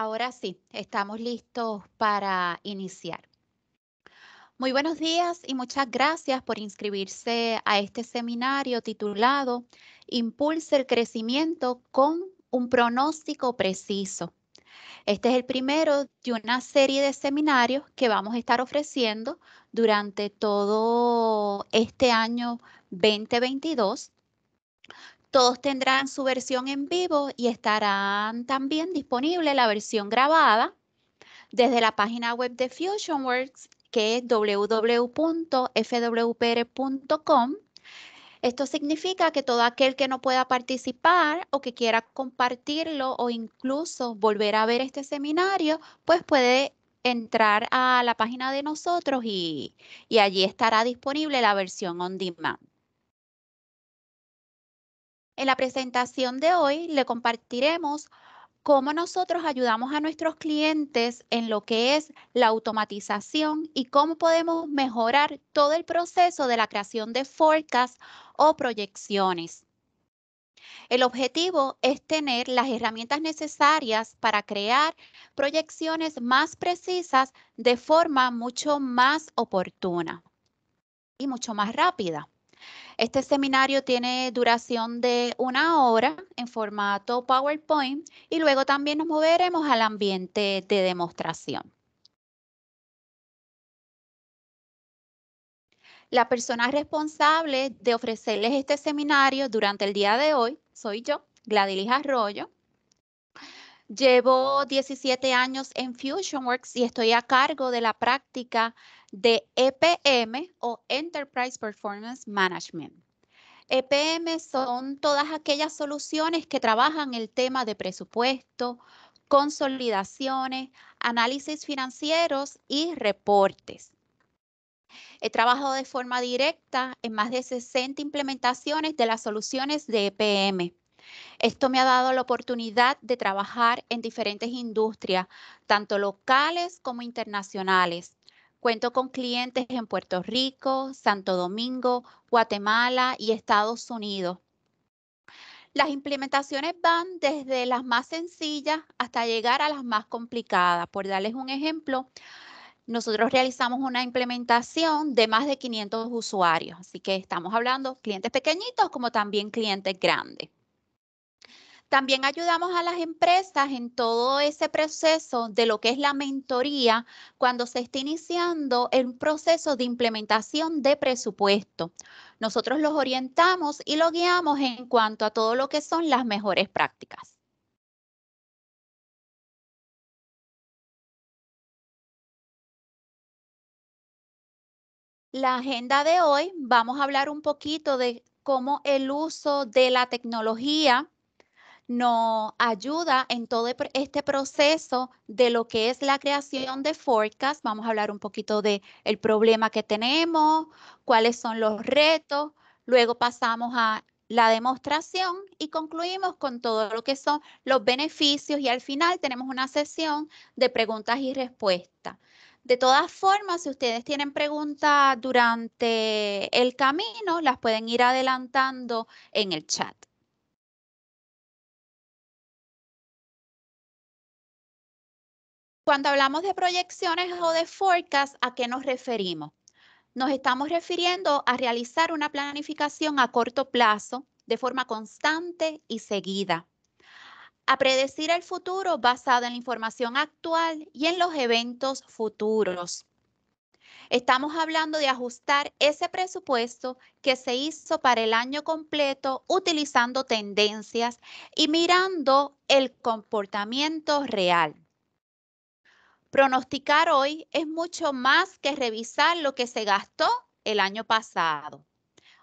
Ahora sí, estamos listos para iniciar. Muy buenos días y muchas gracias por inscribirse a este seminario titulado Impulsa el crecimiento con un pronóstico preciso. Este es el primero de una serie de seminarios que vamos a estar ofreciendo durante todo este año 2022 todos tendrán su versión en vivo y estarán también disponible la versión grabada desde la página web de FusionWorks, que es www.fwpr.com. Esto significa que todo aquel que no pueda participar o que quiera compartirlo o incluso volver a ver este seminario, pues puede entrar a la página de nosotros y, y allí estará disponible la versión on demand. En la presentación de hoy le compartiremos cómo nosotros ayudamos a nuestros clientes en lo que es la automatización y cómo podemos mejorar todo el proceso de la creación de forecasts o proyecciones. El objetivo es tener las herramientas necesarias para crear proyecciones más precisas de forma mucho más oportuna y mucho más rápida. Este seminario tiene duración de una hora en formato PowerPoint y luego también nos moveremos al ambiente de demostración. La persona responsable de ofrecerles este seminario durante el día de hoy soy yo, Gladilis Arroyo. Llevo 17 años en FusionWorks y estoy a cargo de la práctica de EPM o Enterprise Performance Management. EPM son todas aquellas soluciones que trabajan el tema de presupuesto, consolidaciones, análisis financieros y reportes. He trabajado de forma directa en más de 60 implementaciones de las soluciones de EPM. Esto me ha dado la oportunidad de trabajar en diferentes industrias, tanto locales como internacionales, Cuento con clientes en Puerto Rico, Santo Domingo, Guatemala y Estados Unidos. Las implementaciones van desde las más sencillas hasta llegar a las más complicadas. Por darles un ejemplo, nosotros realizamos una implementación de más de 500 usuarios, así que estamos hablando clientes pequeñitos como también clientes grandes. También ayudamos a las empresas en todo ese proceso de lo que es la mentoría cuando se está iniciando el proceso de implementación de presupuesto. Nosotros los orientamos y los guiamos en cuanto a todo lo que son las mejores prácticas. La agenda de hoy vamos a hablar un poquito de cómo el uso de la tecnología nos ayuda en todo e-, este proceso de lo que es la creación de forecast. Vamos a hablar un poquito de el problema que tenemos, cuáles son los retos. Luego pasamos a la demostración y concluimos con todo lo que son los beneficios y al final tenemos una sesión de preguntas y respuestas. De todas formas, si ustedes tienen preguntas durante el camino, las pueden ir adelantando en el chat. Cuando hablamos de proyecciones o de forecast, ¿a qué nos referimos? Nos estamos refiriendo a realizar una planificación a corto plazo de forma constante y seguida. A predecir el futuro basado en la información actual y en los eventos futuros. Estamos hablando de ajustar ese presupuesto que se hizo para el año completo utilizando tendencias y mirando el comportamiento real. Pronosticar hoy es mucho más que revisar lo que se gastó el año pasado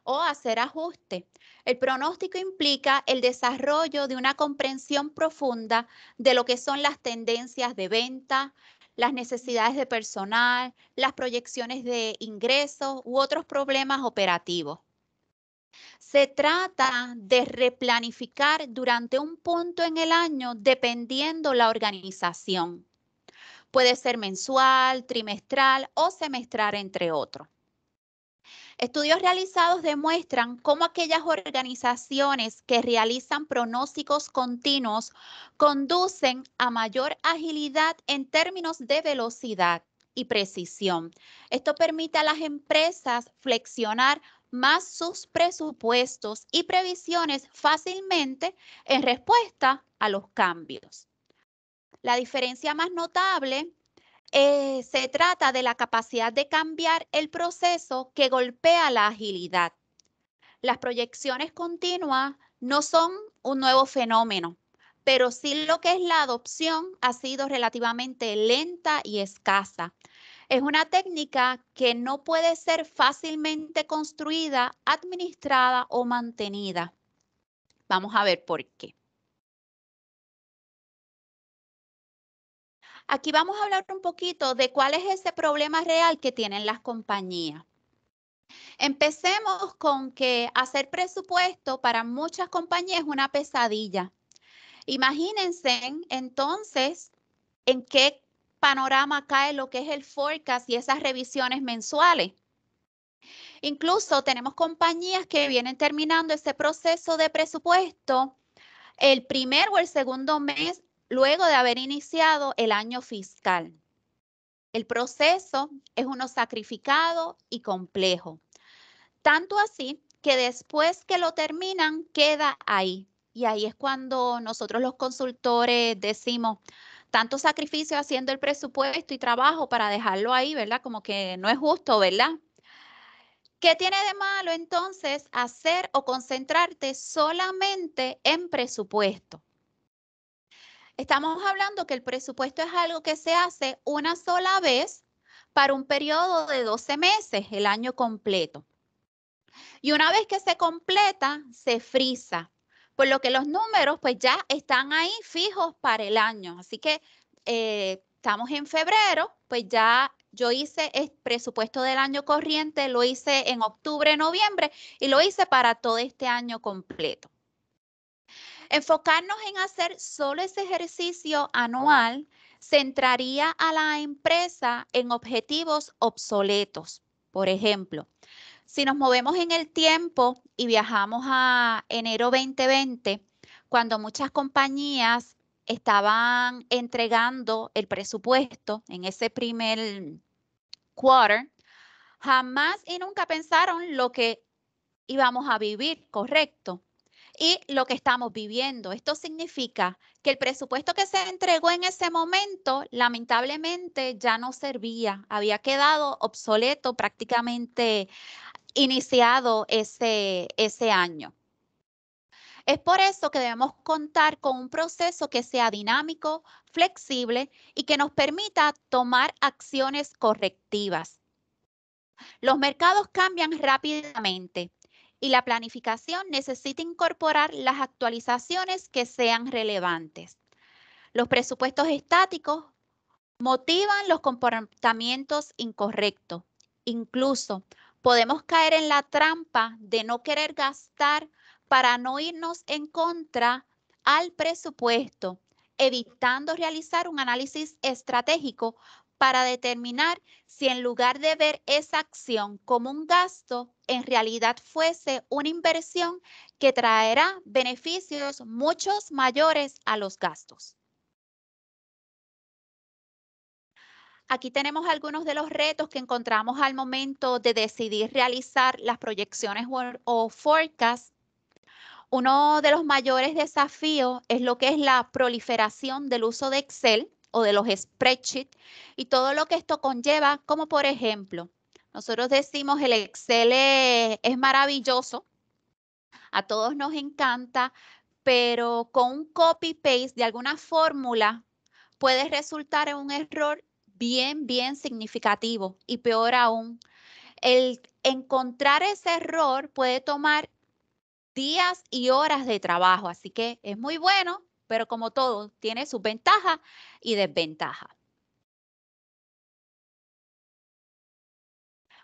o hacer ajuste. El pronóstico implica el desarrollo de una comprensión profunda de lo que son las tendencias de venta, las necesidades de personal, las proyecciones de ingresos u otros problemas operativos. Se trata de replanificar durante un punto en el año dependiendo la organización. Puede ser mensual, trimestral o semestral, entre otros. Estudios realizados demuestran cómo aquellas organizaciones que realizan pronósticos continuos conducen a mayor agilidad en términos de velocidad y precisión. Esto permite a las empresas flexionar más sus presupuestos y previsiones fácilmente en respuesta a los cambios. La diferencia más notable eh, se trata de la capacidad de cambiar el proceso que golpea la agilidad. Las proyecciones continuas no son un nuevo fenómeno, pero sí lo que es la adopción ha sido relativamente lenta y escasa. Es una técnica que no puede ser fácilmente construida, administrada o mantenida. Vamos a ver por qué. Aquí vamos a hablar un poquito de cuál es ese problema real que tienen las compañías. Empecemos con que hacer presupuesto para muchas compañías es una pesadilla. Imagínense entonces en qué panorama cae lo que es el forecast y esas revisiones mensuales. Incluso tenemos compañías que vienen terminando ese proceso de presupuesto el primer o el segundo mes luego de haber iniciado el año fiscal. El proceso es uno sacrificado y complejo, tanto así que después que lo terminan queda ahí. Y ahí es cuando nosotros los consultores decimos, tanto sacrificio haciendo el presupuesto y trabajo para dejarlo ahí, ¿verdad? Como que no es justo, ¿verdad? ¿Qué tiene de malo entonces hacer o concentrarte solamente en presupuesto? Estamos hablando que el presupuesto es algo que se hace una sola vez para un periodo de 12 meses, el año completo. Y una vez que se completa, se frisa, por lo que los números pues ya están ahí fijos para el año. Así que eh, estamos en febrero, pues ya yo hice el presupuesto del año corriente, lo hice en octubre, noviembre y lo hice para todo este año completo. Enfocarnos en hacer solo ese ejercicio anual centraría a la empresa en objetivos obsoletos. Por ejemplo, si nos movemos en el tiempo y viajamos a enero 2020, cuando muchas compañías estaban entregando el presupuesto en ese primer quarter, jamás y nunca pensaron lo que íbamos a vivir, correcto y lo que estamos viviendo. Esto significa que el presupuesto que se entregó en ese momento lamentablemente ya no servía, había quedado obsoleto prácticamente iniciado ese, ese año. Es por eso que debemos contar con un proceso que sea dinámico, flexible y que nos permita tomar acciones correctivas. Los mercados cambian rápidamente y la planificación necesita incorporar las actualizaciones que sean relevantes. Los presupuestos estáticos motivan los comportamientos incorrectos. Incluso podemos caer en la trampa de no querer gastar para no irnos en contra al presupuesto, evitando realizar un análisis estratégico para determinar si en lugar de ver esa acción como un gasto, en realidad fuese una inversión que traerá beneficios muchos mayores a los gastos. Aquí tenemos algunos de los retos que encontramos al momento de decidir realizar las proyecciones o forecasts uno de los mayores desafíos es lo que es la proliferación del uso de Excel o de los spreadsheets y todo lo que esto conlleva, como por ejemplo, nosotros decimos el Excel es, es maravilloso, a todos nos encanta, pero con un copy-paste de alguna fórmula puede resultar en un error bien, bien significativo y peor aún. El encontrar ese error puede tomar días y horas de trabajo, así que es muy bueno pero como todo, tiene sus ventajas y desventajas.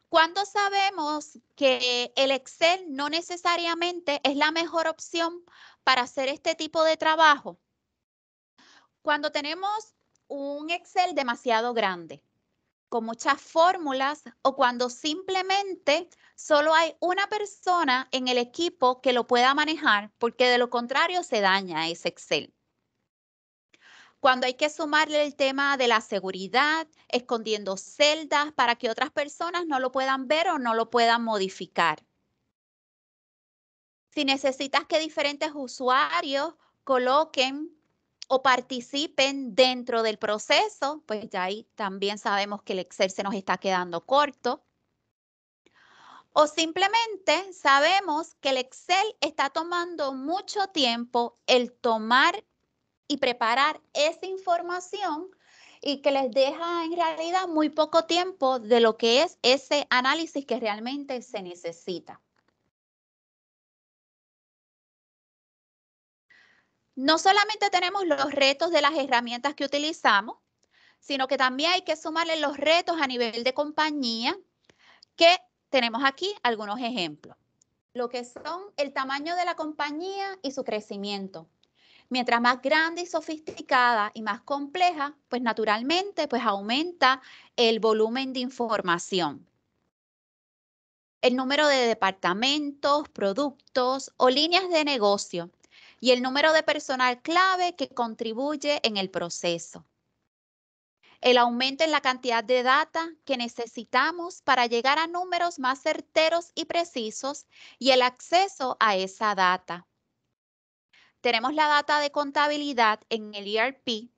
¿Cuándo sabemos que el Excel no necesariamente es la mejor opción para hacer este tipo de trabajo? Cuando tenemos un Excel demasiado grande con muchas fórmulas o cuando simplemente solo hay una persona en el equipo que lo pueda manejar, porque de lo contrario se daña ese Excel. Cuando hay que sumarle el tema de la seguridad, escondiendo celdas para que otras personas no lo puedan ver o no lo puedan modificar. Si necesitas que diferentes usuarios coloquen o participen dentro del proceso, pues ya ahí también sabemos que el Excel se nos está quedando corto. O simplemente sabemos que el Excel está tomando mucho tiempo el tomar y preparar esa información y que les deja en realidad muy poco tiempo de lo que es ese análisis que realmente se necesita. No solamente tenemos los retos de las herramientas que utilizamos, sino que también hay que sumarle los retos a nivel de compañía, que tenemos aquí algunos ejemplos. Lo que son el tamaño de la compañía y su crecimiento. Mientras más grande y sofisticada y más compleja, pues naturalmente pues aumenta el volumen de información. El número de departamentos, productos o líneas de negocio y el número de personal clave que contribuye en el proceso. El aumento en la cantidad de data que necesitamos para llegar a números más certeros y precisos y el acceso a esa data. Tenemos la data de contabilidad en el ERP,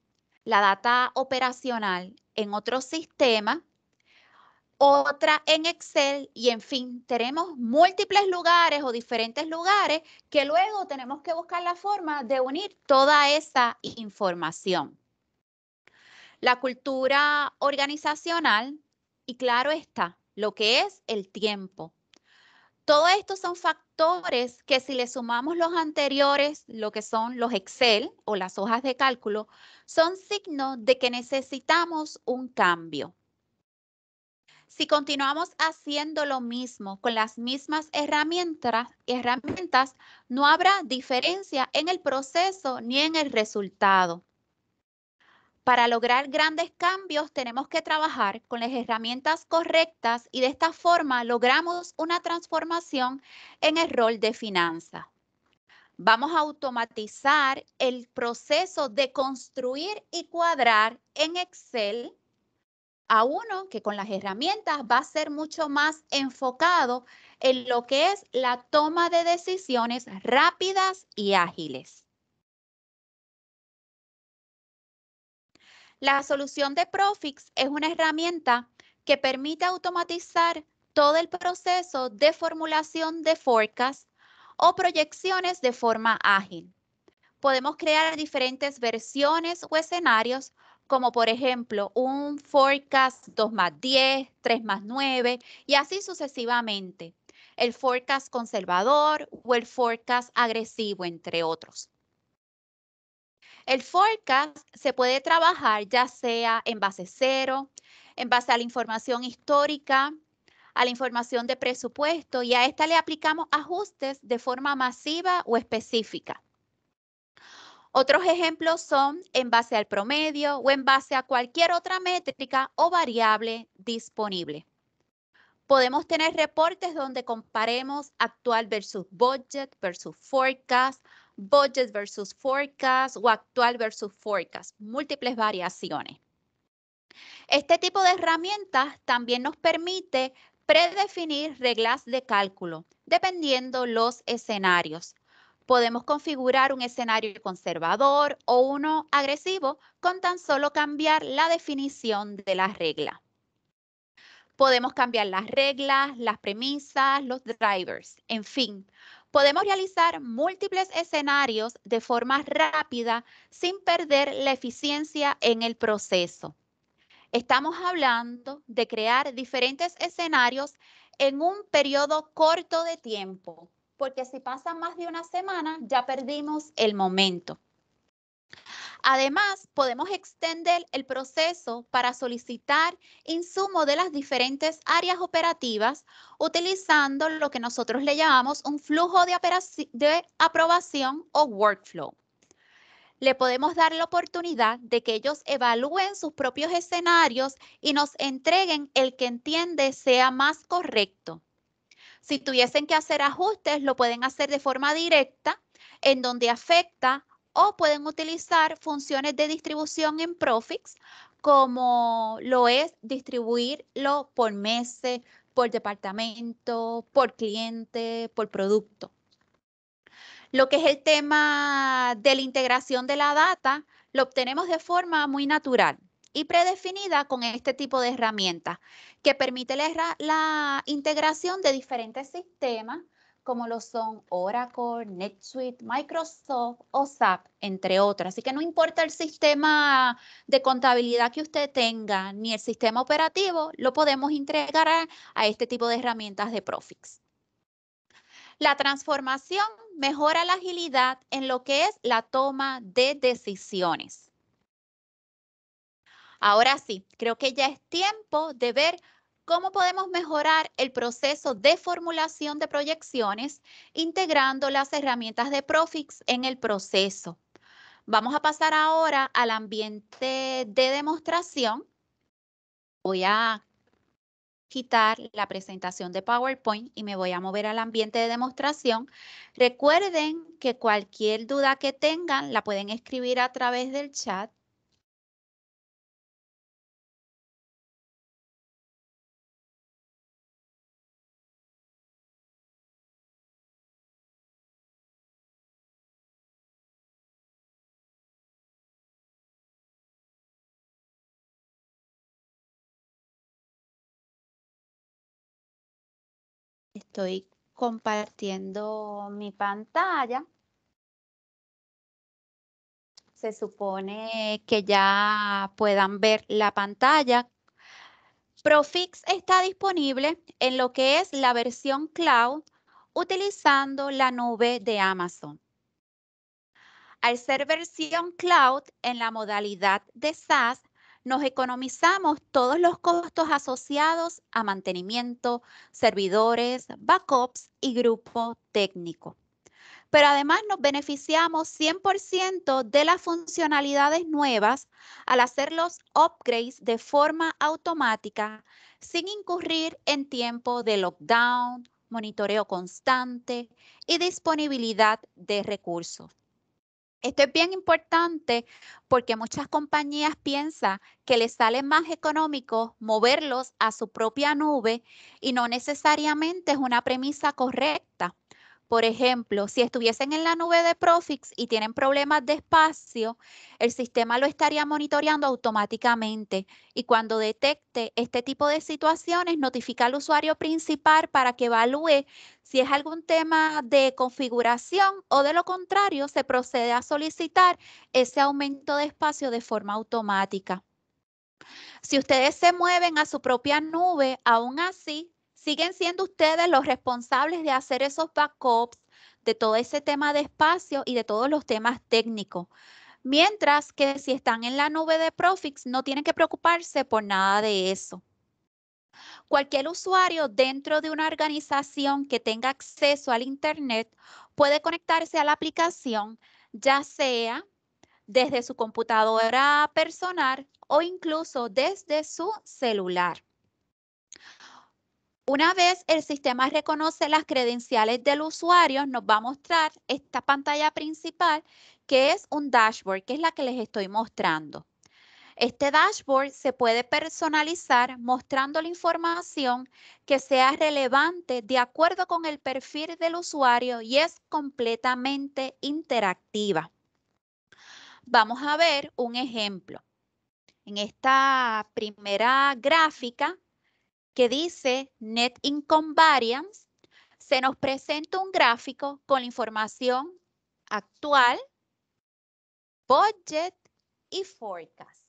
la data operacional en otro sistema otra en Excel y en fin, tenemos múltiples lugares o diferentes lugares que luego tenemos que buscar la forma de unir toda esa información. La cultura organizacional y claro está, lo que es el tiempo. Todo estos son factores que si le sumamos los anteriores, lo que son los Excel o las hojas de cálculo, son signos de que necesitamos un cambio si continuamos haciendo lo mismo con las mismas herramientas, herramientas, no habrá diferencia en el proceso ni en el resultado. Para lograr grandes cambios tenemos que trabajar con las herramientas correctas y de esta forma logramos una transformación en el rol de finanza. Vamos a automatizar el proceso de construir y cuadrar en Excel a uno que con las herramientas va a ser mucho más enfocado en lo que es la toma de decisiones rápidas y ágiles. La solución de Profix es una herramienta que permite automatizar todo el proceso de formulación de forecast o proyecciones de forma ágil. Podemos crear diferentes versiones o escenarios como por ejemplo un forecast 2 más 10, 3 más 9 y así sucesivamente. El forecast conservador o el forecast agresivo, entre otros. El forecast se puede trabajar ya sea en base cero, en base a la información histórica, a la información de presupuesto y a esta le aplicamos ajustes de forma masiva o específica. Otros ejemplos son en base al promedio o en base a cualquier otra métrica o variable disponible. Podemos tener reportes donde comparemos actual versus budget versus forecast, budget versus forecast o actual versus forecast, múltiples variaciones. Este tipo de herramientas también nos permite predefinir reglas de cálculo, dependiendo los escenarios podemos configurar un escenario conservador o uno agresivo con tan solo cambiar la definición de la regla. Podemos cambiar las reglas, las premisas, los drivers, en fin. Podemos realizar múltiples escenarios de forma rápida sin perder la eficiencia en el proceso. Estamos hablando de crear diferentes escenarios en un periodo corto de tiempo, porque si pasa más de una semana ya perdimos el momento. Además, podemos extender el proceso para solicitar insumo de las diferentes áreas operativas utilizando lo que nosotros le llamamos un flujo de, de aprobación o workflow le podemos dar la oportunidad de que ellos evalúen sus propios escenarios y nos entreguen el que entiende sea más correcto. Si tuviesen que hacer ajustes, lo pueden hacer de forma directa, en donde afecta o pueden utilizar funciones de distribución en Profix, como lo es distribuirlo por meses, por departamento, por cliente, por producto. Lo que es el tema de la integración de la data, lo obtenemos de forma muy natural y predefinida con este tipo de herramientas que permite la, integración de diferentes sistemas como lo son Oracle, NetSuite, Microsoft o SAP, entre otras. Así que no importa el sistema de contabilidad que usted tenga, ni el sistema operativo, lo podemos entregar a este tipo de herramientas de Profix. La transformación mejora la agilidad en lo que es la toma de decisiones. Ahora sí, creo que ya es tiempo de ver cómo podemos mejorar el proceso de formulación de proyecciones integrando las herramientas de Profix en el proceso. Vamos a pasar ahora al ambiente de demostración. Voy a quitar la presentación de PowerPoint y me voy a mover al ambiente de demostración. Recuerden que cualquier duda que tengan la pueden escribir a través del chat Estoy compartiendo mi pantalla. Se supone que ya puedan ver la pantalla. Profix está disponible en lo que es la versión cloud utilizando la nube de Amazon. Al ser versión cloud en la modalidad de SaaS, nos economizamos todos los costos asociados a mantenimiento, servidores, backups y grupo técnico. Pero además nos beneficiamos 100% de las funcionalidades nuevas al hacer los upgrades de forma automática sin incurrir en tiempo de lockdown, monitoreo constante y disponibilidad de recursos. Esto es bien importante porque muchas compañías piensan que les sale más económico moverlos a su propia nube y no necesariamente es una premisa correcta. Por ejemplo, si estuviesen en la nube de Profix y tienen problemas de espacio, el sistema lo estaría monitoreando automáticamente y cuando detecte este tipo de situaciones, notifica al usuario principal para que evalúe si es algún tema de configuración o de lo contrario, se procede a solicitar ese aumento de espacio de forma automática. Si ustedes se mueven a su propia nube, aún así siguen siendo ustedes los responsables de hacer esos backups de todo ese tema de espacio y de todos los temas técnicos. Mientras que si están en la nube de Profix, no tienen que preocuparse por nada de eso. Cualquier usuario dentro de una organización que tenga acceso al Internet puede conectarse a la aplicación, ya sea desde su computadora personal o incluso desde su celular. Una vez el sistema reconoce las credenciales del usuario, nos va a mostrar esta pantalla principal que es un dashboard, que es la que les estoy mostrando. Este dashboard se puede personalizar mostrando la información que sea relevante de acuerdo con el perfil del usuario y es completamente interactiva. Vamos a ver un ejemplo. En esta primera gráfica que dice Net Income Variance, se nos presenta un gráfico con la información actual, budget y forecast.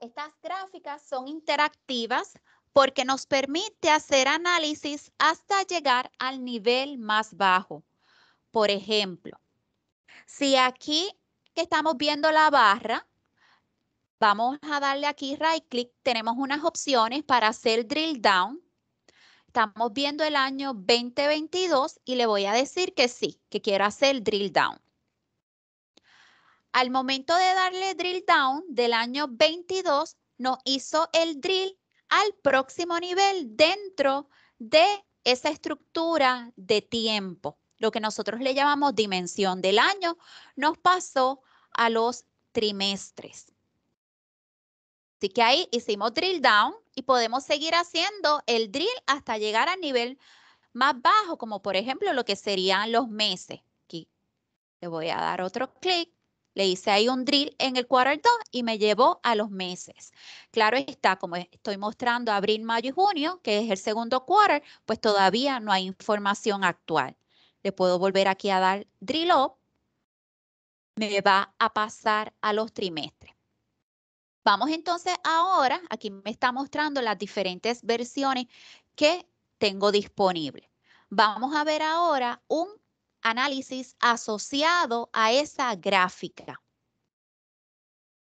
Estas gráficas son interactivas porque nos permite hacer análisis hasta llegar al nivel más bajo. Por ejemplo, si aquí que estamos viendo la barra, Vamos a darle aquí right click. Tenemos unas opciones para hacer drill down. Estamos viendo el año 2022 y le voy a decir que sí, que quiero hacer drill down. Al momento de darle drill down del año 22, nos hizo el drill al próximo nivel dentro de esa estructura de tiempo. Lo que nosotros le llamamos dimensión del año, nos pasó a los trimestres. Así que ahí hicimos drill down y podemos seguir haciendo el drill hasta llegar al nivel más bajo, como por ejemplo lo que serían los meses. Aquí le voy a dar otro clic. Le hice ahí un drill en el cuarto y me llevó a los meses. Claro está, como estoy mostrando abril, mayo y junio, que es el segundo quarter, pues todavía no hay información actual. Le puedo volver aquí a dar drill up. Me va a pasar a los trimestres. Vamos entonces ahora, aquí me está mostrando las diferentes versiones que tengo disponible. Vamos a ver ahora un análisis asociado a esa gráfica.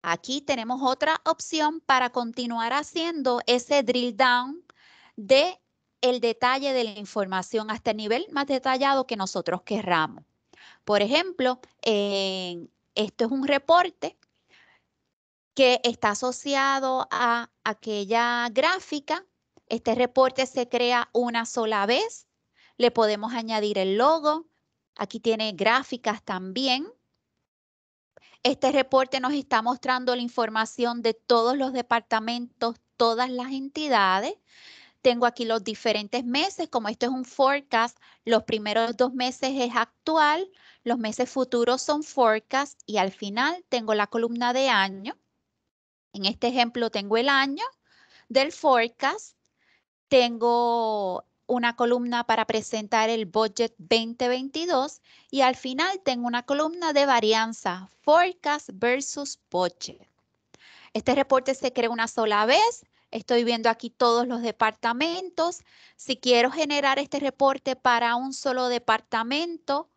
Aquí tenemos otra opción para continuar haciendo ese drill down de el detalle de la información hasta el nivel más detallado que nosotros querramos. Por ejemplo, esto es un reporte que está asociado a aquella gráfica. Este reporte se crea una sola vez. Le podemos añadir el logo. Aquí tiene gráficas también. Este reporte nos está mostrando la información de todos los departamentos, todas las entidades. Tengo aquí los diferentes meses, como esto es un forecast, los primeros dos meses es actual, los meses futuros son forecast y al final tengo la columna de año. En este ejemplo tengo el año del forecast, tengo una columna para presentar el budget 2022 y al final tengo una columna de varianza, forecast versus budget. Este reporte se crea una sola vez, estoy viendo aquí todos los departamentos. Si quiero generar este reporte para un solo departamento,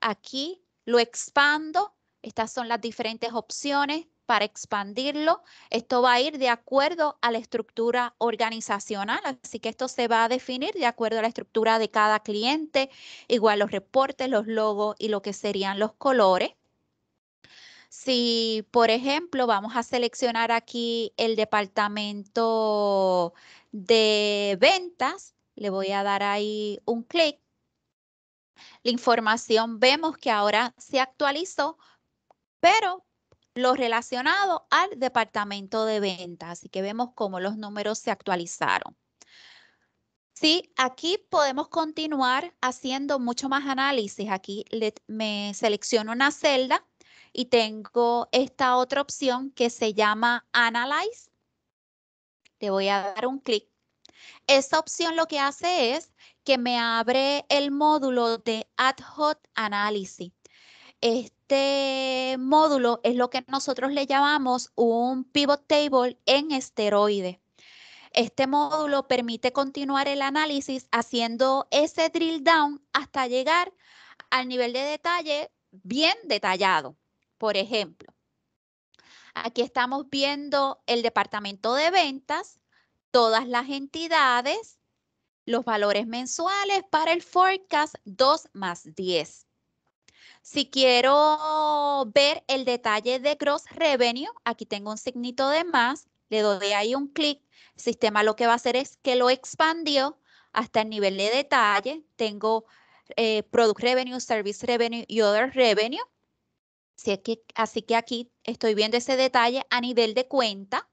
aquí lo expando. Estas son las diferentes opciones para expandirlo. Esto va a ir de acuerdo a la estructura organizacional, así que esto se va a definir de acuerdo a la estructura de cada cliente, igual los reportes, los logos y lo que serían los colores. Si, por ejemplo, vamos a seleccionar aquí el departamento de ventas, le voy a dar ahí un clic. La información vemos que ahora se actualizó, pero lo relacionado al departamento de ventas. Así que vemos cómo los números se actualizaron. Sí, aquí podemos continuar haciendo mucho más análisis. Aquí me selecciono una celda y tengo esta otra opción que se llama Analyze. Le voy a dar un clic. Esta opción lo que hace es que me abre el módulo de Ad hoc Analysis. Este, este módulo es lo que nosotros le llamamos un pivot table en esteroide. Este módulo permite continuar el análisis haciendo ese drill down hasta llegar al nivel de detalle bien detallado. Por ejemplo, aquí estamos viendo el departamento de ventas, todas las entidades, los valores mensuales para el forecast 2 más 10. Si quiero ver el detalle de gross revenue, aquí tengo un signito de más, le doy ahí un clic, el sistema lo que va a hacer es que lo expandió hasta el nivel de detalle, tengo eh, product revenue, service revenue y other revenue. que, así que aquí estoy viendo ese detalle a nivel de cuenta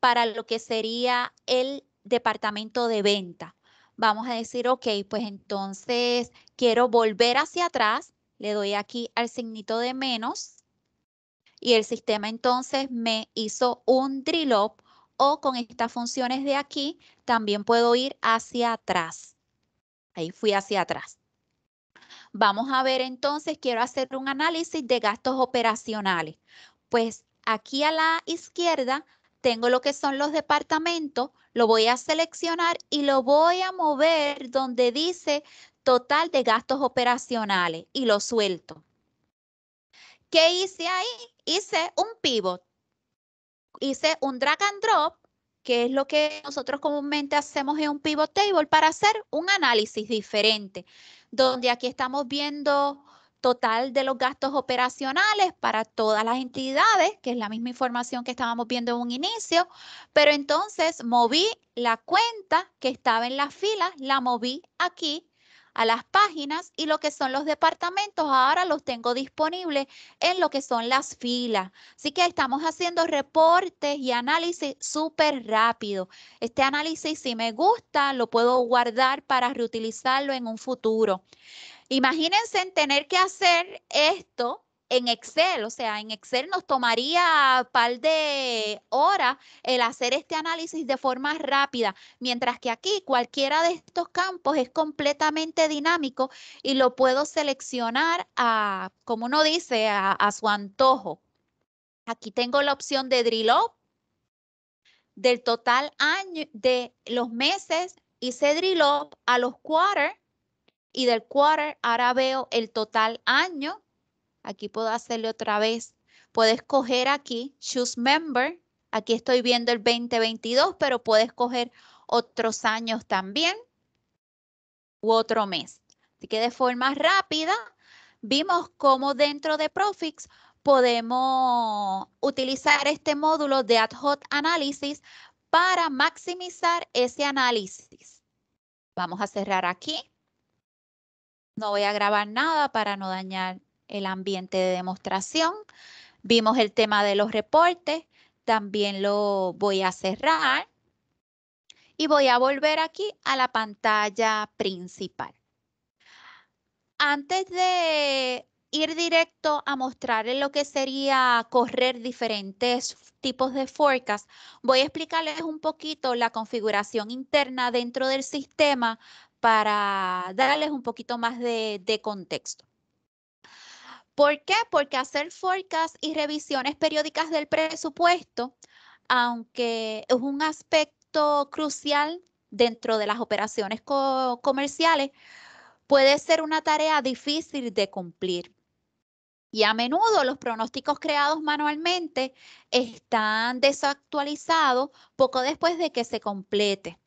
para lo que sería el departamento de venta. Vamos a decir, ok, pues entonces quiero volver hacia atrás le doy aquí al signito de menos y el sistema entonces me hizo un drill up o con estas funciones de aquí también puedo ir hacia atrás. Ahí fui hacia atrás. Vamos a ver entonces, quiero hacer un análisis de gastos operacionales. Pues aquí a la izquierda tengo lo que son los departamentos, lo voy a seleccionar y lo voy a mover donde dice total de gastos operacionales y lo suelto. ¿Qué hice ahí? Hice un pivot. Hice un drag and drop, que es lo que nosotros comúnmente hacemos en un pivot table para hacer un análisis diferente, donde aquí estamos viendo total de los gastos operacionales para todas las entidades, que es la misma información que estábamos viendo en un inicio, pero entonces moví la cuenta que estaba en la fila, la moví aquí a las páginas y lo que son los departamentos ahora los tengo disponibles en lo que son las filas. Así que estamos haciendo reportes y análisis súper rápido. Este análisis, si me gusta, lo puedo guardar para reutilizarlo en un futuro. Imagínense en tener que hacer esto en Excel, o sea, en Excel nos tomaría un par de horas el hacer este análisis de forma rápida, mientras que aquí cualquiera de estos campos es completamente dinámico y lo puedo seleccionar a, como uno dice, a, su antojo. Aquí tengo la opción de drill up, del total año, de los meses, hice drill up a los quarter y del quarter ahora veo el total año Aquí puedo hacerle otra vez. Puedes escoger aquí, Choose Member. Aquí estoy viendo el 2022, pero puedes escoger otros años también u otro mes. Así que de forma rápida vimos cómo dentro de Profix podemos utilizar este módulo de ad hoc análisis para maximizar ese análisis. Vamos a cerrar aquí. No voy a grabar nada para no dañar el ambiente de demostración, vimos el tema de los reportes, también lo voy a cerrar y voy a volver aquí a la pantalla principal. Antes de ir directo a mostrarles lo que sería correr diferentes tipos de forecast, voy a explicarles un poquito la configuración interna dentro del sistema para darles un poquito más de, de contexto. ¿Por qué? Porque hacer forecast y revisiones periódicas del presupuesto, aunque es un aspecto crucial dentro de las operaciones comerciales, puede ser una tarea difícil de cumplir. Y a menudo los pronósticos creados manualmente están desactualizados poco después de que se complete.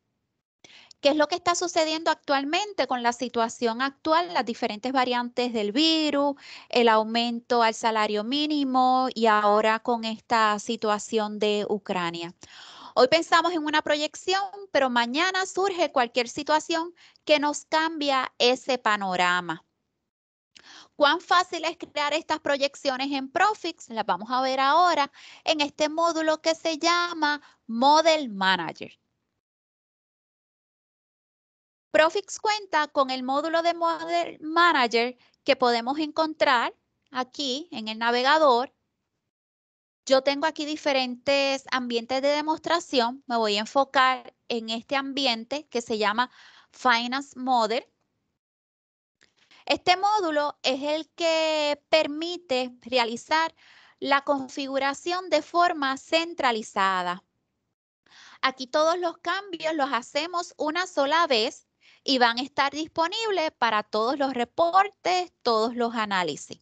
¿Qué es lo que está sucediendo actualmente con la situación actual, las diferentes variantes del virus, el aumento al salario mínimo y ahora con esta situación de Ucrania? Hoy pensamos en una proyección, pero mañana surge cualquier situación que nos cambia ese panorama. Cuán fácil es crear estas proyecciones en Profix, las vamos a ver ahora en este módulo que se llama Model Manager. Profix cuenta con el módulo de Model Manager que podemos encontrar aquí en el navegador. Yo tengo aquí diferentes ambientes de demostración. Me voy a enfocar en este ambiente que se llama Finance Model. Este módulo es el que permite realizar la configuración de forma centralizada. Aquí todos los cambios los hacemos una sola vez y van a estar disponibles para todos los reportes, todos los análisis.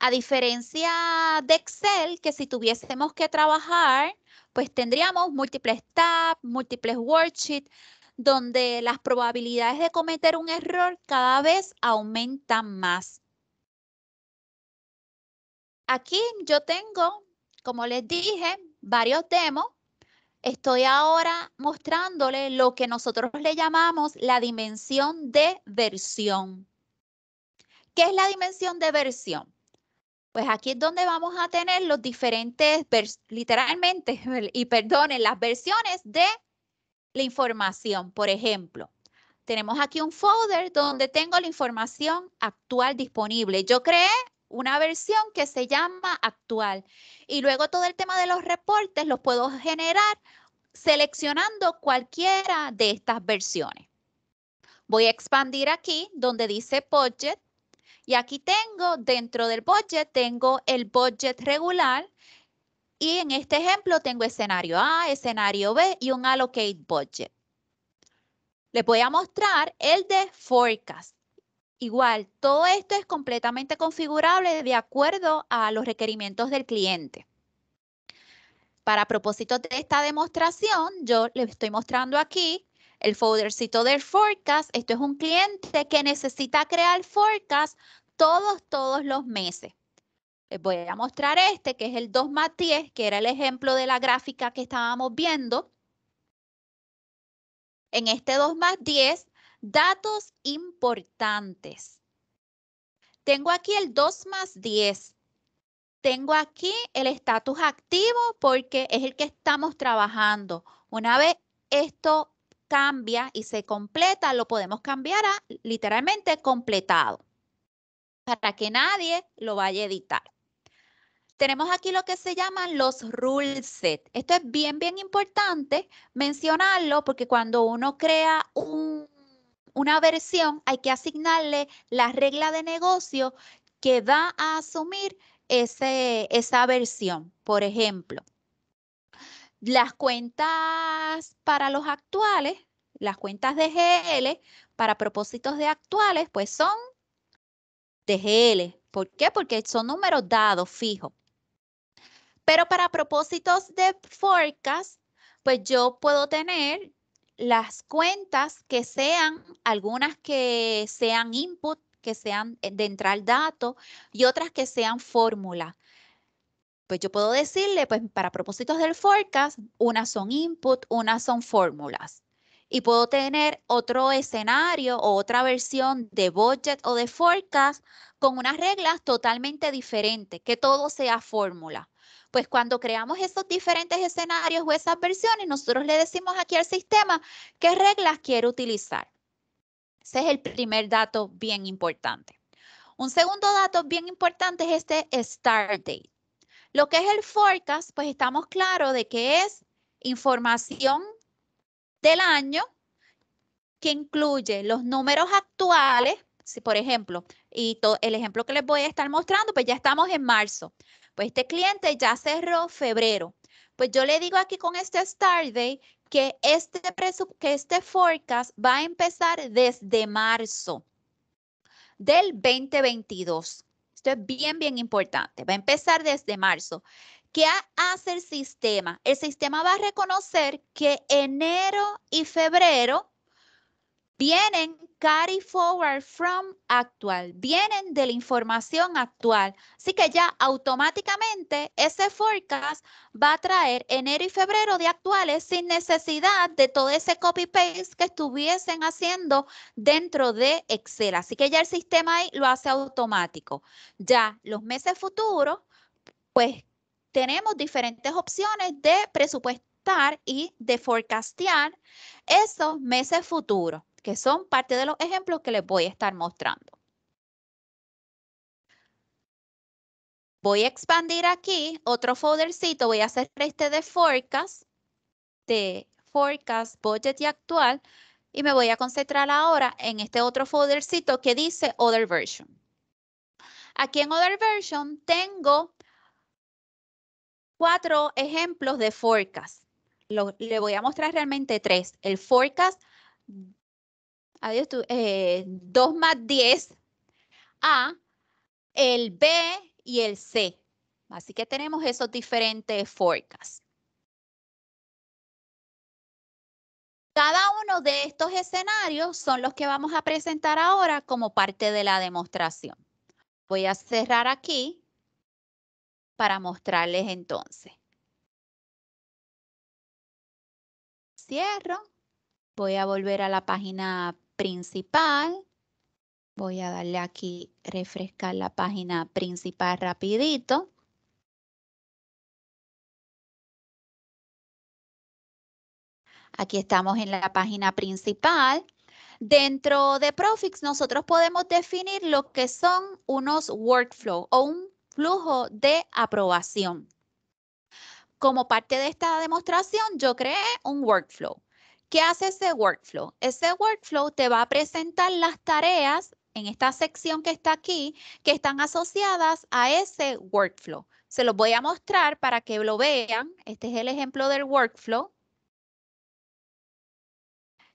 A diferencia de Excel, que si tuviésemos que trabajar, pues tendríamos múltiples tabs, múltiples worksheets, donde las probabilidades de cometer un error cada vez aumentan más. Aquí yo tengo, como les dije, varios demos estoy ahora mostrándole lo que nosotros le llamamos la dimensión de versión. ¿Qué es la dimensión de versión? Pues aquí es donde vamos a tener los diferentes, literalmente, y perdonen, las versiones de la información. Por ejemplo, tenemos aquí un folder donde tengo la información actual disponible. Yo creé una versión que se llama actual. Y luego todo el tema de los reportes los puedo generar seleccionando cualquiera de estas versiones. Voy a expandir aquí donde dice budget y aquí tengo dentro del budget, tengo el budget regular y en este ejemplo tengo escenario A, escenario B y un allocate budget. Les voy a mostrar el de forecast. Igual, todo esto es completamente configurable de acuerdo a los requerimientos del cliente. Para propósito de esta demostración, yo les estoy mostrando aquí el foldercito del forecast. Esto es un cliente que necesita crear forecast todos, todos los meses. Les voy a mostrar este, que es el 2 más 10, que era el ejemplo de la gráfica que estábamos viendo. En este 2 más 10, Datos importantes. Tengo aquí el 2 más 10. Tengo aquí el estatus activo porque es el que estamos trabajando. Una vez esto cambia y se completa, lo podemos cambiar a literalmente completado para que nadie lo vaya a editar. Tenemos aquí lo que se llaman los rule set. Esto es bien, bien importante mencionarlo porque cuando uno crea un una versión, hay que asignarle la regla de negocio que va a asumir esa versión. Por ejemplo, las cuentas para los actuales, las cuentas de GL para propósitos de actuales, pues son de GL. ¿Por qué? Porque son números dados fijos. Pero para propósitos de forecast, pues yo puedo tener las cuentas que sean, algunas que sean input, que sean eh, de entrar datos y otras que sean fórmula. Pues yo puedo decirle, pues para propósitos del forecast, unas son input, unas son fórmulas. Y puedo tener otro escenario o otra versión de budget o de forecast con unas reglas totalmente diferentes, que todo sea fórmula pues cuando creamos esos diferentes escenarios o esas versiones, nosotros le decimos aquí al sistema qué reglas quiere utilizar. Ese es el primer dato bien importante. Un segundo dato bien importante es este start date. Lo que es el forecast, pues estamos claros de que es información del año que incluye los números actuales, si por ejemplo, y el ejemplo que les voy a estar mostrando, pues ya estamos en marzo. Pues este cliente ya cerró febrero. Pues yo le digo aquí con este Star Day que este, que este forecast va a empezar desde marzo del 2022. Esto es bien, bien importante. Va a empezar desde marzo. ¿Qué hace el sistema? El sistema va a reconocer que enero y febrero vienen carry forward from actual, vienen de la información actual. Así que ya automáticamente ese forecast va a traer enero y febrero de actuales sin necesidad de todo ese copy-paste que estuviesen haciendo dentro de Excel. Así que ya el sistema ahí lo hace automático. Ya los meses futuros, pues tenemos diferentes opciones de presupuestar y de forecastear esos meses futuros que son parte de los ejemplos que les voy a estar mostrando. Voy a expandir aquí otro foldercito, voy a hacer este de forecast, de forecast, budget y actual, y me voy a concentrar ahora en este otro foldercito que dice other version. Aquí en other version tengo cuatro ejemplos de forecast. le voy a mostrar realmente tres. El forecast 2 eh, más 10 a el B y el C. Así que tenemos esos diferentes forecasts. Cada uno de estos escenarios son los que vamos a presentar ahora como parte de la demostración. Voy a cerrar aquí para mostrarles entonces. Cierro. Voy a volver a la página principal. Voy a darle aquí refrescar la página principal rapidito. Aquí estamos en la página principal. Dentro de Profix nosotros podemos definir lo que son unos workflow o un flujo de aprobación. Como parte de esta demostración yo creé un workflow. ¿Qué hace ese workflow? Ese workflow te va a presentar las tareas en esta sección que está aquí que están asociadas a ese workflow. Se los voy a mostrar para que lo vean. Este es el ejemplo del workflow.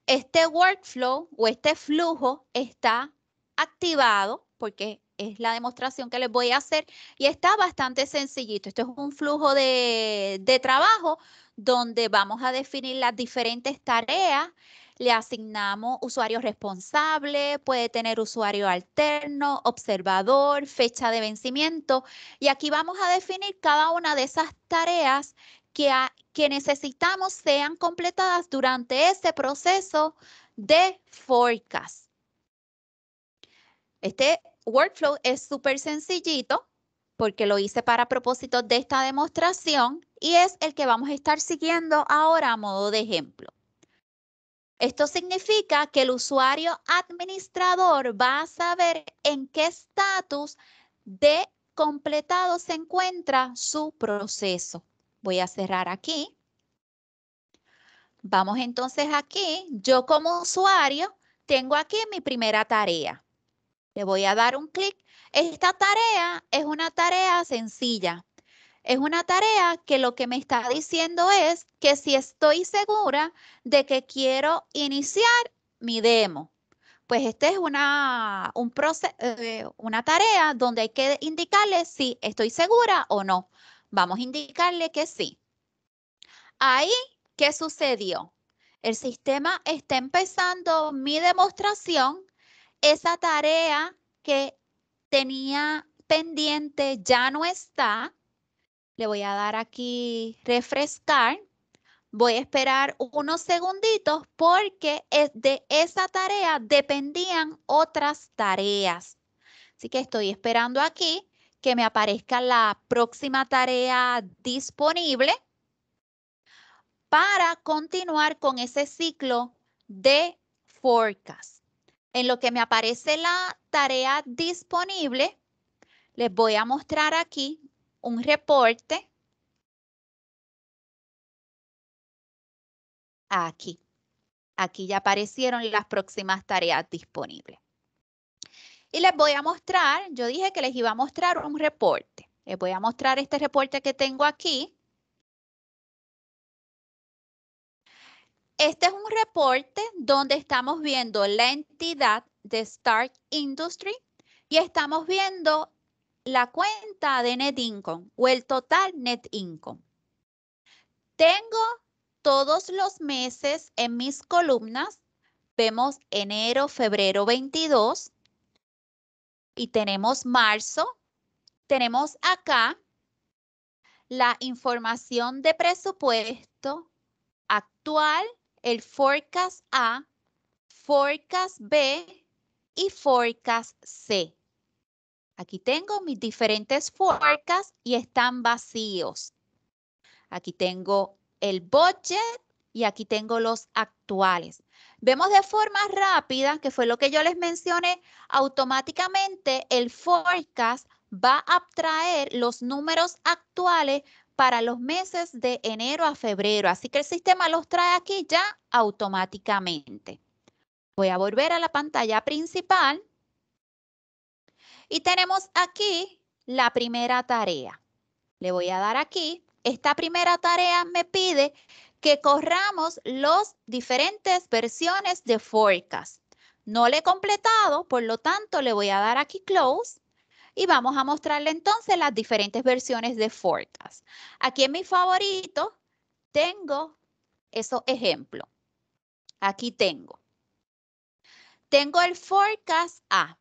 Este workflow o este flujo está activado porque es la demostración que les voy a hacer y está bastante sencillito. Esto es un flujo de, de trabajo donde vamos a definir las diferentes tareas. Le asignamos usuario responsable, puede tener usuario alterno, observador, fecha de vencimiento. Y aquí vamos a definir cada una de esas tareas que, necesitamos sean completadas durante ese proceso de forecast. Este workflow es súper sencillito porque lo hice para propósito de esta demostración y es el que vamos a estar siguiendo ahora a modo de ejemplo. Esto significa que el usuario administrador va a saber en qué estatus de completado se encuentra su proceso. Voy a cerrar aquí. Vamos entonces aquí. Yo como usuario tengo aquí mi primera tarea. Le voy a dar un clic esta tarea es una tarea sencilla. Es una tarea que lo que me está diciendo es que si estoy segura de que quiero iniciar mi demo, pues esta es una, eh, una tarea donde hay que indicarle si estoy segura o no. Vamos a indicarle que sí. Ahí, ¿qué sucedió? El sistema está empezando mi demostración, esa tarea que tenía pendiente ya no está. Le voy a dar aquí refrescar. Voy a esperar unos segunditos porque de esa tarea dependían otras tareas. Así que estoy esperando aquí que me aparezca la próxima tarea disponible para continuar con ese ciclo de forecast en lo que me aparece la tarea disponible, les voy a mostrar aquí un reporte. Aquí. Aquí ya aparecieron las próximas tareas disponibles. Y les voy a mostrar, yo dije que les iba a mostrar un reporte. Les voy a mostrar este reporte que tengo aquí. Este es un reporte donde estamos viendo la entidad de Stark Industry y estamos viendo la cuenta de net income o el total net income. Tengo todos los meses en mis columnas, vemos enero, febrero 22 y tenemos marzo, tenemos acá la información de presupuesto actual el forecast A, forecast B y forecast C. Aquí tengo mis diferentes forecasts y están vacíos. Aquí tengo el budget y aquí tengo los actuales. Vemos de forma rápida, que fue lo que yo les mencioné, automáticamente el forecast va a traer los números actuales para los meses de enero a febrero, así que el sistema los trae aquí ya automáticamente. Voy a volver a la pantalla principal y tenemos aquí la primera tarea. Le voy a dar aquí. Esta primera tarea me pide que corramos las diferentes versiones de Forecast. No le he completado, por lo tanto le voy a dar aquí Close y vamos a mostrarle entonces las diferentes versiones de forecast. Aquí en mi favorito tengo esos ejemplos. Aquí tengo. Tengo el forecast A,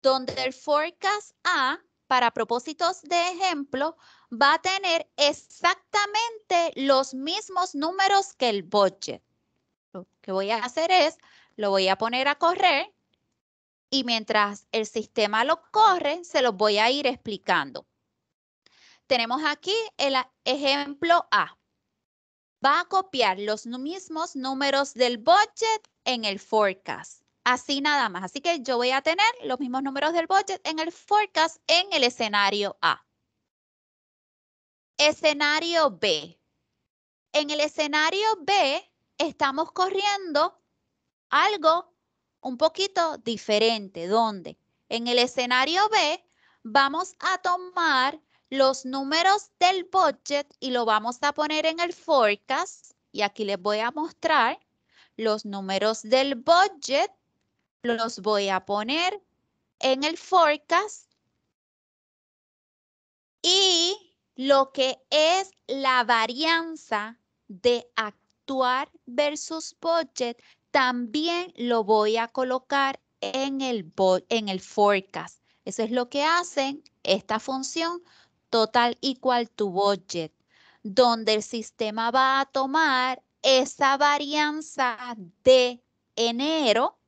donde el forecast A, para propósitos de ejemplo, va a tener exactamente los mismos números que el budget. Lo que voy a hacer es, lo voy a poner a correr y mientras el sistema lo corre, se los voy a ir explicando. Tenemos aquí el ejemplo A. Va a copiar los mismos números del budget en el forecast. Así nada más. Así que yo voy a tener los mismos números del budget en el forecast en el escenario A. Escenario B. En el escenario B estamos corriendo algo un poquito diferente, donde en el escenario B vamos a tomar los números del budget y lo vamos a poner en el forecast. Y aquí les voy a mostrar los números del budget. Los voy a poner en el forecast. Y lo que es la varianza de actuar versus budget también lo voy a colocar en el, en el forecast. Eso es lo que hacen esta función total equal to budget, donde el sistema va a tomar esa varianza de enero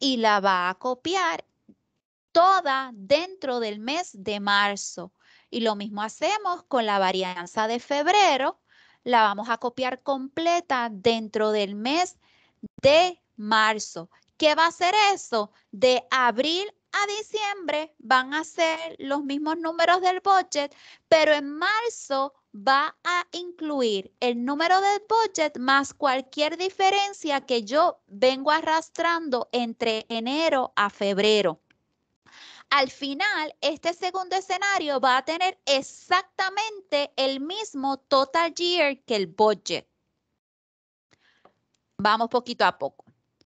y la va a copiar toda dentro del mes de marzo. Y lo mismo hacemos con la varianza de febrero, la vamos a copiar completa dentro del mes de marzo. ¿Qué va a ser eso? De abril a diciembre van a ser los mismos números del budget, pero en marzo va a incluir el número del budget más cualquier diferencia que yo vengo arrastrando entre enero a febrero. Al final, este segundo escenario va a tener exactamente el mismo total year que el budget. Vamos poquito a poco.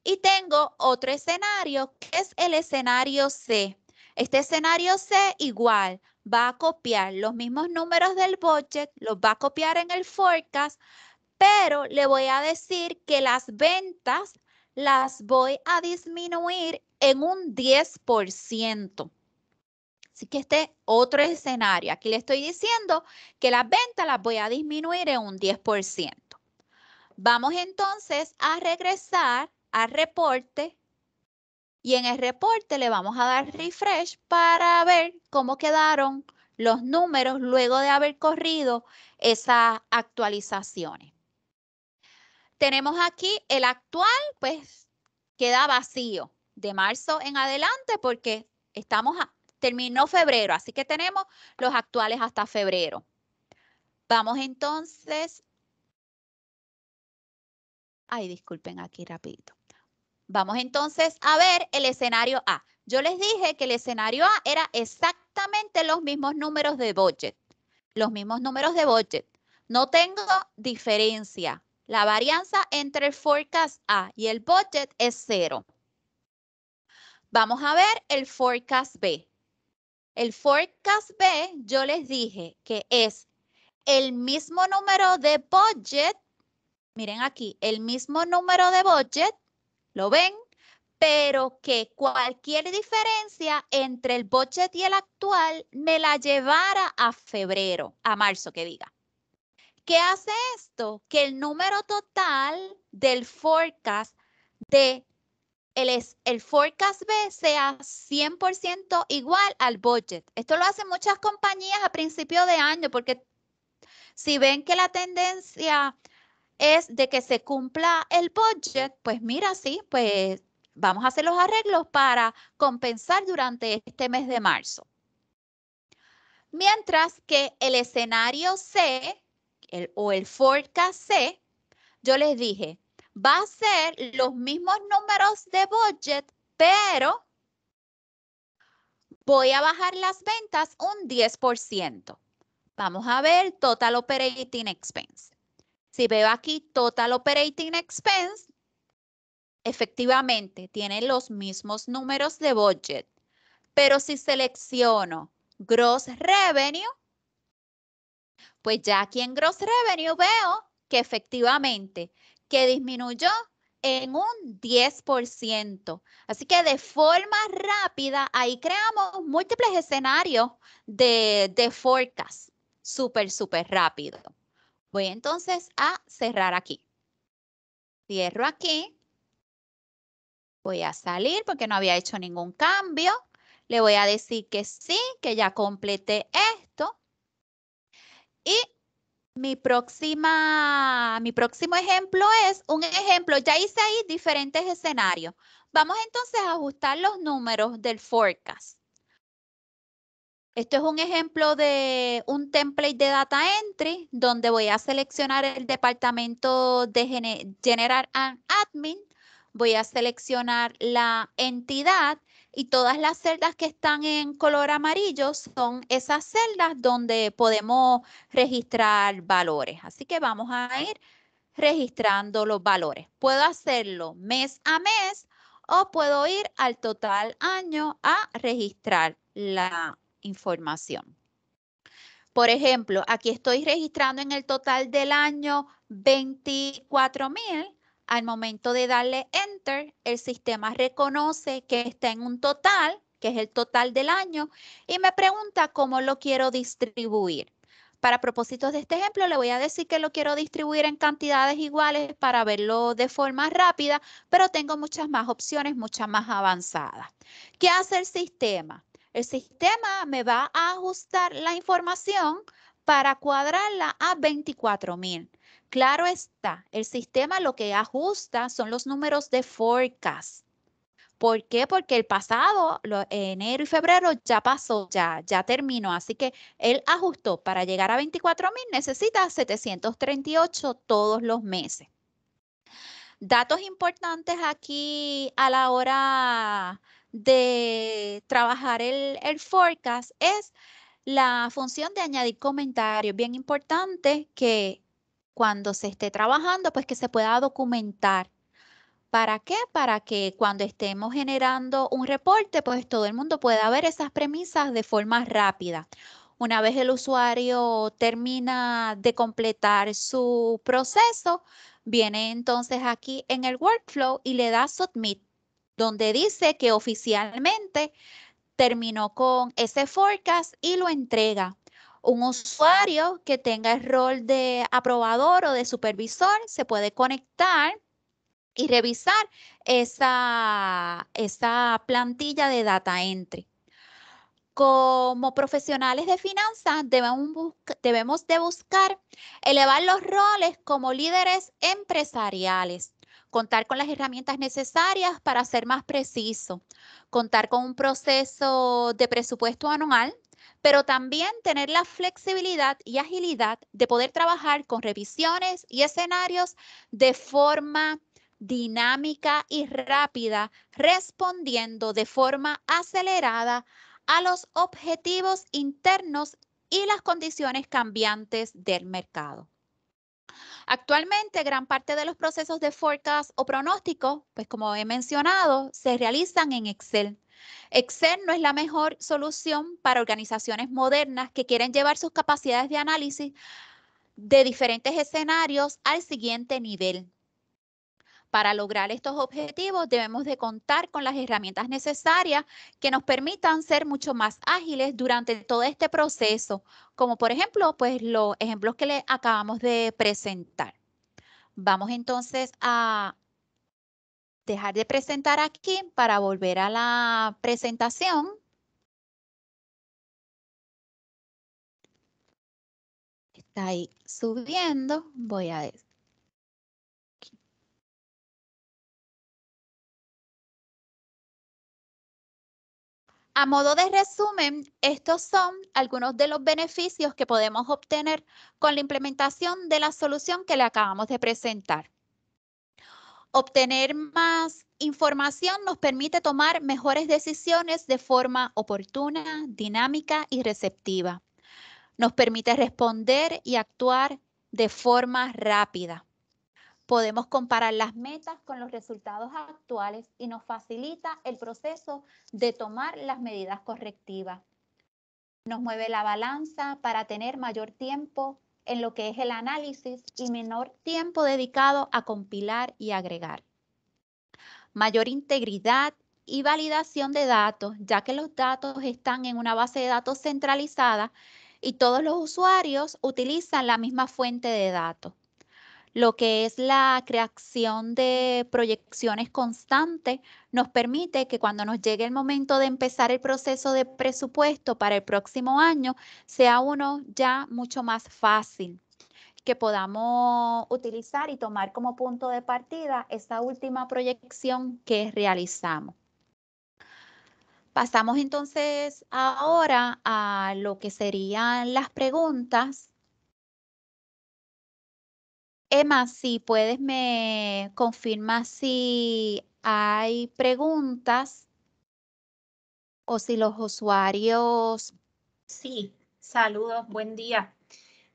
Y tengo otro escenario, que es el escenario C. Este escenario C igual va a copiar los mismos números del budget, los va a copiar en el forecast, pero le voy a decir que las ventas las voy a disminuir en un 10%. Así que este otro escenario. Aquí le estoy diciendo que las ventas las voy a disminuir en un 10%. Vamos entonces a regresar al reporte y en el reporte le vamos a dar refresh para ver cómo quedaron los números luego de haber corrido esas actualizaciones. Tenemos aquí el actual, pues queda vacío de marzo en adelante porque estamos terminó febrero, así que tenemos los actuales hasta febrero. Vamos entonces Ay, disculpen aquí rapidito. Vamos entonces a ver el escenario A. Yo les dije que el escenario A era exactamente los mismos números de budget. Los mismos números de budget. No tengo diferencia. La varianza entre el forecast A y el budget es cero. Vamos a ver el forecast B. El forecast B, yo les dije que es el mismo número de budget miren aquí, el mismo número de budget, ¿lo ven? Pero que cualquier diferencia entre el budget y el actual me la llevara a febrero, a marzo que diga. ¿Qué hace esto? Que el número total del forecast de el, el forecast B sea 100% igual al budget. Esto lo hacen muchas compañías a principio de año porque si ven que la tendencia es de que se cumpla el budget, pues mira, sí, pues vamos a hacer los arreglos para compensar durante este mes de marzo. Mientras que el escenario C o el forecast C, yo les dije, va a ser los mismos números de budget, pero voy a bajar las ventas un 10%. Vamos a ver total operating expense. Si veo aquí Total Operating Expense, efectivamente tiene los mismos números de budget. Pero si selecciono Gross Revenue, pues ya aquí en Gross Revenue veo que efectivamente que disminuyó en un 10%. Así que de forma rápida, ahí creamos múltiples escenarios de, de forecast, súper, súper rápido. Voy entonces a cerrar aquí. Cierro aquí. Voy a salir porque no había hecho ningún cambio. Le voy a decir que sí, que ya completé esto. Y mi, próxima, mi próximo ejemplo es un ejemplo. Ya hice ahí diferentes escenarios. Vamos entonces a ajustar los números del forecast. Esto es un ejemplo de un template de data entry donde voy a seleccionar el departamento de generar admin, voy a seleccionar la entidad y todas las celdas que están en color amarillo son esas celdas donde podemos registrar valores. Así que vamos a ir registrando los valores. Puedo hacerlo mes a mes o puedo ir al total año a registrar la información. Por ejemplo, aquí estoy registrando en el total del año 24.000 Al momento de darle Enter, el sistema reconoce que está en un total, que es el total del año, y me pregunta cómo lo quiero distribuir. Para propósitos de este ejemplo, le voy a decir que lo quiero distribuir en cantidades iguales para verlo de forma rápida, pero tengo muchas más opciones, muchas más avanzadas. ¿Qué hace el sistema? El sistema me va a ajustar la información para cuadrarla a 24,000. Claro está, el sistema lo que ajusta son los números de forecast. ¿Por qué? Porque el pasado, enero y febrero, ya pasó, ya, ya terminó. Así que el ajustó para llegar a 24 mil, necesita 738 todos los meses. Datos importantes aquí a la hora de trabajar el, el forecast es la función de añadir comentarios. Bien importante que cuando se esté trabajando, pues que se pueda documentar. ¿Para qué? Para que cuando estemos generando un reporte, pues todo el mundo pueda ver esas premisas de forma rápida. Una vez el usuario termina de completar su proceso, viene entonces aquí en el workflow y le da submit donde dice que oficialmente terminó con ese forecast y lo entrega. Un usuario que tenga el rol de aprobador o de supervisor se puede conectar y revisar esa, plantilla de data entry. Como profesionales de finanzas debemos, debemos de buscar elevar los roles como líderes empresariales contar con las herramientas necesarias para ser más preciso, contar con un proceso de presupuesto anual, pero también tener la flexibilidad y agilidad de poder trabajar con revisiones y escenarios de forma dinámica y rápida, respondiendo de forma acelerada a los objetivos internos y las condiciones cambiantes del mercado. Actualmente, gran parte de los procesos de forecast o pronóstico, pues como he mencionado, se realizan en Excel. Excel no es la mejor solución para organizaciones modernas que quieren llevar sus capacidades de análisis de diferentes escenarios al siguiente nivel. Para lograr estos objetivos debemos de contar con las herramientas necesarias que nos permitan ser mucho más ágiles durante todo este proceso, como por ejemplo, pues los ejemplos que le acabamos de presentar. Vamos entonces a dejar de presentar aquí para volver a la presentación. Está ahí subiendo. Voy a A modo de resumen, estos son algunos de los beneficios que podemos obtener con la implementación de la solución que le acabamos de presentar. Obtener más información nos permite tomar mejores decisiones de forma oportuna, dinámica y receptiva. Nos permite responder y actuar de forma rápida podemos comparar las metas con los resultados actuales y nos facilita el proceso de tomar las medidas correctivas. Nos mueve la balanza para tener mayor tiempo en lo que es el análisis y menor tiempo dedicado a compilar y agregar. Mayor integridad y validación de datos, ya que los datos están en una base de datos centralizada y todos los usuarios utilizan la misma fuente de datos lo que es la creación de proyecciones constantes, nos permite que cuando nos llegue el momento de empezar el proceso de presupuesto para el próximo año, sea uno ya mucho más fácil que podamos utilizar y tomar como punto de partida esta última proyección que realizamos. Pasamos entonces ahora a lo que serían las preguntas Emma, si puedes, me confirma si hay preguntas o si los usuarios... Sí, saludos, buen día.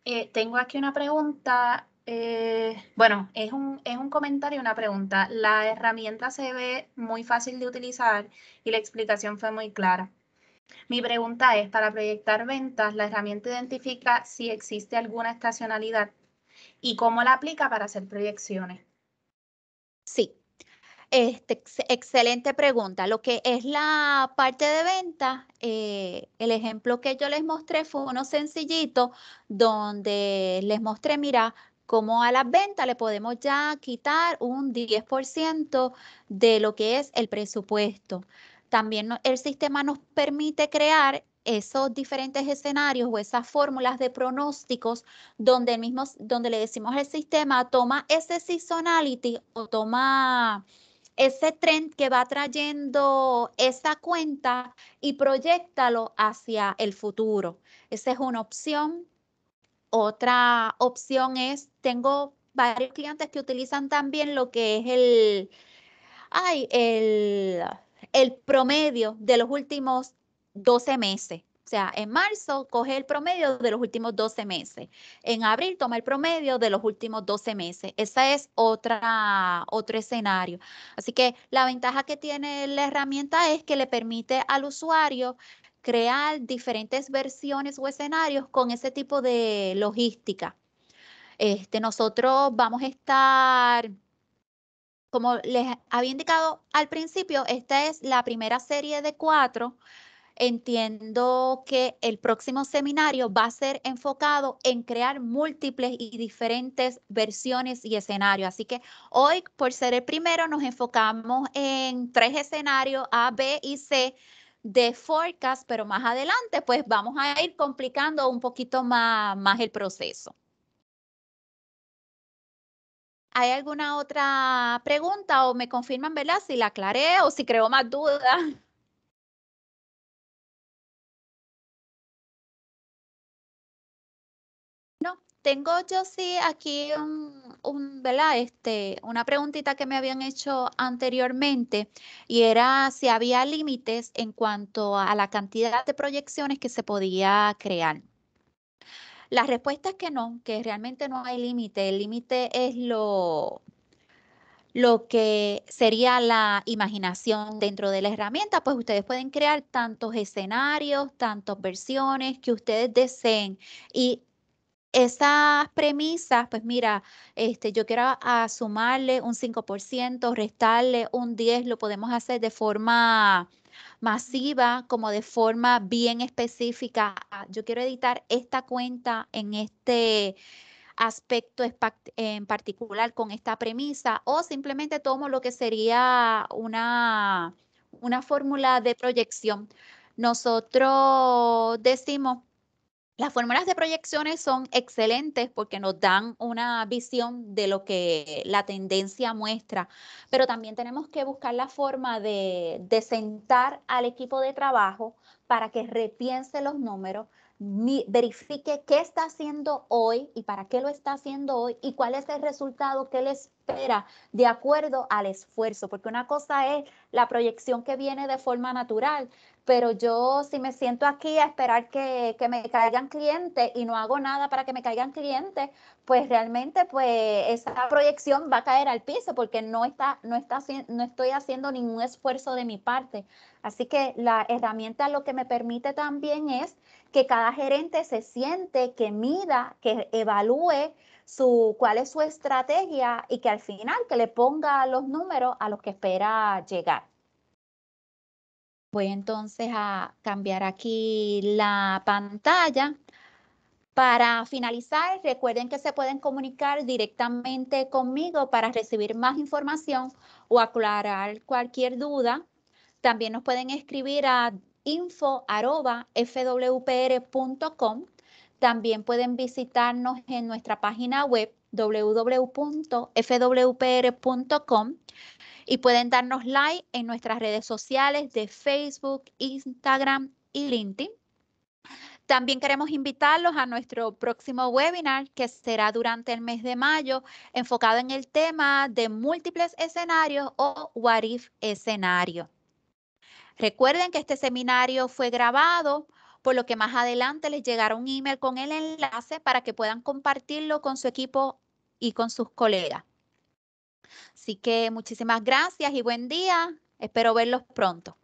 Eh, tengo aquí una pregunta. Eh, bueno, es un, es un comentario, una pregunta. La herramienta se ve muy fácil de utilizar y la explicación fue muy clara. Mi pregunta es, para proyectar ventas, la herramienta identifica si existe alguna estacionalidad y cómo la aplica para hacer proyecciones. Sí, este, excelente pregunta. Lo que es la parte de venta, eh, el ejemplo que yo les mostré fue uno sencillito donde les mostré, mira, cómo a las ventas le podemos ya quitar un 10% de lo que es el presupuesto. También el sistema nos permite crear esos diferentes escenarios o esas fórmulas de pronósticos donde, donde le decimos al sistema, toma ese seasonality o toma ese trend que va trayendo esa cuenta y proyectalo hacia el futuro. Esa es una opción. Otra opción es, tengo varios clientes que utilizan también lo que es el, ay, el, el promedio de los últimos 12 meses. O sea, en marzo coge el promedio de los últimos 12 meses. En abril toma el promedio de los últimos 12 meses. Ese es otra, otro escenario. Así que la ventaja que tiene la herramienta es que le permite al usuario crear diferentes versiones o escenarios con ese tipo de logística. Este, nosotros vamos a estar, como les había indicado al principio, esta es la primera serie de cuatro entiendo que el próximo seminario va a ser enfocado en crear múltiples y diferentes versiones y escenarios. Así que hoy, por ser el primero, nos enfocamos en tres escenarios, A, B y C de forecast, pero más adelante pues vamos a ir complicando un poquito más, más el proceso. ¿Hay alguna otra pregunta o me confirman, verdad? Si la aclaré o si creo más dudas. Tengo yo sí aquí un, Este, una preguntita que me habían hecho anteriormente y era si había límites en cuanto a la cantidad de proyecciones que se podía crear. La respuesta es que no, que realmente no hay límite. El límite es lo, lo que sería la imaginación dentro de la herramienta, pues ustedes pueden crear tantos escenarios, tantas versiones que ustedes deseen y esas premisas, pues mira, este, yo quiero sumarle un 5%, restarle un 10%, lo podemos hacer de forma masiva como de forma bien específica. Ah, yo quiero editar esta cuenta en este aspecto en particular con esta premisa o simplemente tomo lo que sería una, una fórmula de proyección. Nosotros decimos las fórmulas de proyecciones son excelentes porque nos dan una visión de lo que la tendencia muestra, pero también tenemos que buscar la forma de, sentar al equipo de trabajo para que repiense los números, verifique qué está haciendo hoy y para qué lo está haciendo hoy y cuál es el resultado que les espera de acuerdo al esfuerzo, porque una cosa es la proyección que viene de forma natural, pero yo si me siento aquí a esperar que, me caigan clientes y no hago nada para que me caigan clientes, pues realmente pues esa proyección va a caer al piso porque no, está, no, está, no estoy haciendo ningún esfuerzo de mi parte. Así que la herramienta lo que me permite también es que cada gerente se siente, que mida, que evalúe su, cuál es su estrategia y que al final que le ponga los números a los que espera llegar. Voy entonces a cambiar aquí la pantalla. Para finalizar, recuerden que se pueden comunicar directamente conmigo para recibir más información o aclarar cualquier duda. También nos pueden escribir a info.fwpr.com también pueden visitarnos en nuestra página web www.fwpr.com y pueden darnos like en nuestras redes sociales de Facebook, Instagram y LinkedIn. También queremos invitarlos a nuestro próximo webinar que será durante el mes de mayo, enfocado en el tema de múltiples escenarios o What If escenario. Recuerden que este seminario fue grabado por lo que más adelante les llegará un email con el enlace para que puedan compartirlo con su equipo y con sus colegas. Así que muchísimas gracias y buen día. Espero verlos pronto.